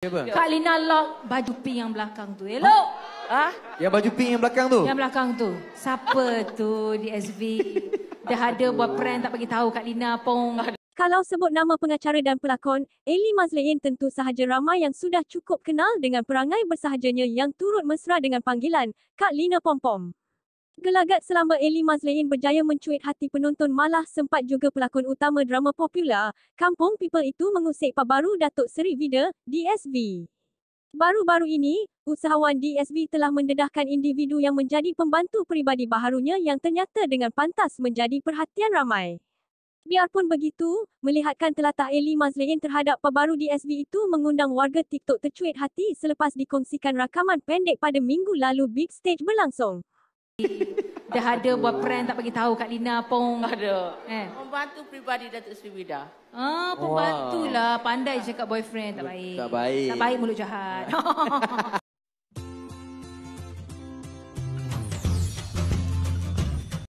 Ya, Kak Lina lock baju pink yang belakang tu. Hello? Hah? Ha? Yang baju pink yang belakang tu? Yang belakang tu. Siapa tu di SV? Dah ada buat prank tak bagi tahu Kak Lina pun. Kalau sebut nama pengacara dan pelakon, Eli Mazlein tentu sahaja ramai yang sudah cukup kenal dengan perangai bersahajanya yang turut mesra dengan panggilan Kak Lina Pom Pom. Gelagat selama Eli Mazlein berjaya mencuit hati penonton malah sempat juga pelakon utama drama popular, Kampung People itu mengusik pabaru Datuk Seri Vida, DSB. Baru-baru ini, usahawan DSB telah mendedahkan individu yang menjadi pembantu peribadi baharunya yang ternyata dengan pantas menjadi perhatian ramai. Biarpun begitu, melihatkan telatah Eli Mazlein terhadap pabaru DSB itu mengundang warga TikTok tercuit hati selepas dikongsikan rakaman pendek pada minggu lalu Big Stage berlangsung dah ada buat friend tak bagi tahu Kak Lina pun. Ada. Eh. Pembantu pribadi Datuk Sri Wida. Ah, pembantulah. Wow. Pandai cakap boyfriend tak baik. Tak baik. Tak baik mulut jahat.